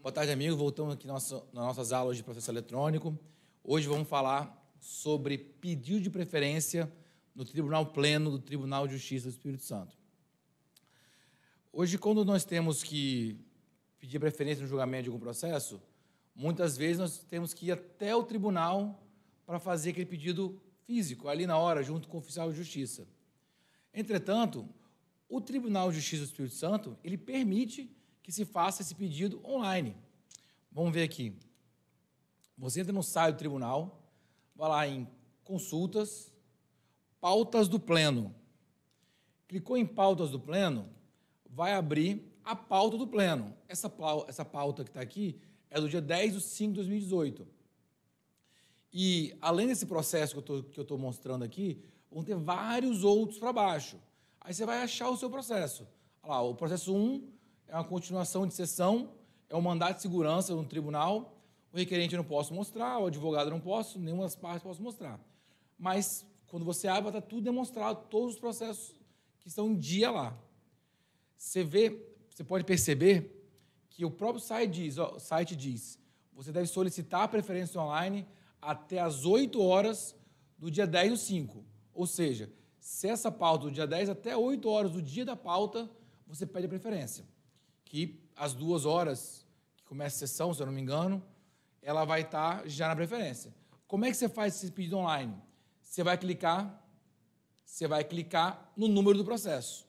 Boa tarde, amigos. Voltamos aqui nas nossas aulas de processo eletrônico. Hoje vamos falar sobre pedido de preferência no Tribunal Pleno do Tribunal de Justiça do Espírito Santo. Hoje, quando nós temos que pedir preferência no julgamento de algum processo, muitas vezes nós temos que ir até o tribunal para fazer aquele pedido físico ali na hora, junto com o oficial de justiça. Entretanto, o Tribunal de Justiça do Espírito Santo, ele permite que se faça esse pedido online. Vamos ver aqui. Você entra no site do tribunal, vai lá em consultas, pautas do pleno. Clicou em pautas do pleno, vai abrir a pauta do pleno. Essa, pauta, essa pauta que está aqui é do dia 10 de 5 de 2018 e além desse processo que eu estou mostrando aqui, vão ter vários outros para baixo. Aí você vai achar o seu processo. Olha lá, o processo 1 é uma continuação de sessão, é um mandato de segurança no tribunal. O requerente eu não posso mostrar, o advogado eu não posso, nenhuma das partes posso mostrar. Mas quando você abre, está tudo demonstrado, todos os processos que estão em dia lá. Você vê, você pode perceber que o próprio site diz, ó, o site diz, você deve solicitar a preferência online até as 8 horas do dia 10 do 5. Ou seja, se essa pauta do dia 10 até 8 horas do dia da pauta, você pede a preferência. Que às duas horas que começa a sessão, se eu não me engano, ela vai estar tá já na preferência. Como é que você faz esse pedido online? Você vai clicar, você vai clicar no número do processo.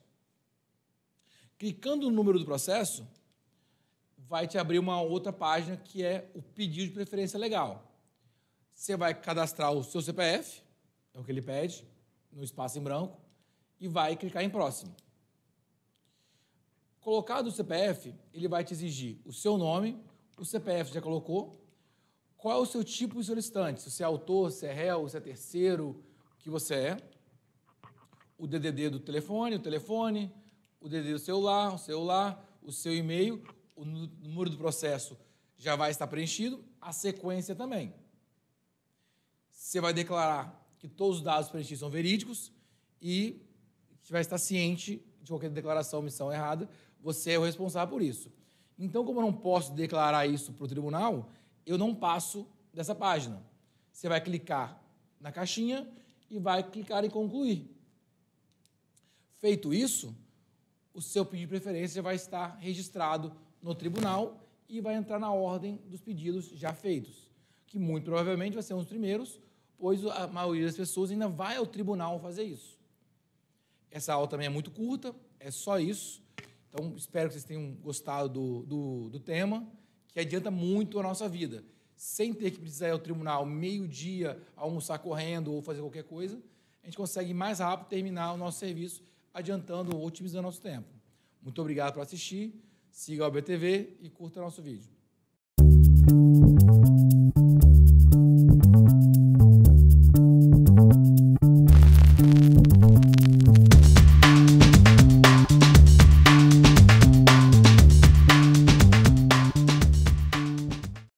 Clicando no número do processo, vai te abrir uma outra página que é o pedido de preferência legal. Você vai cadastrar o seu CPF, é o que ele pede, no espaço em branco, e vai clicar em próximo. Colocado o CPF, ele vai te exigir o seu nome, o CPF já colocou, qual é o seu tipo de solicitante, se você é autor, se é réu, se é terceiro, o que você é, o DDD do telefone, o telefone, o DDD do celular, o celular, o seu e-mail, o número do processo já vai estar preenchido, a sequência também você vai declarar que todos os dados preenchidos são verídicos e você vai estar ciente de qualquer declaração omissão errada, você é o responsável por isso. Então, como eu não posso declarar isso para o tribunal, eu não passo dessa página. Você vai clicar na caixinha e vai clicar em concluir. Feito isso, o seu pedido de preferência vai estar registrado no tribunal e vai entrar na ordem dos pedidos já feitos, que muito provavelmente vai ser um dos primeiros pois a maioria das pessoas ainda vai ao tribunal fazer isso. Essa aula também é muito curta, é só isso. Então, espero que vocês tenham gostado do, do, do tema, que adianta muito a nossa vida. Sem ter que precisar ir ao tribunal meio-dia, almoçar correndo ou fazer qualquer coisa, a gente consegue mais rápido terminar o nosso serviço, adiantando ou otimizando nosso tempo. Muito obrigado por assistir, siga a OBTV e curta nosso vídeo.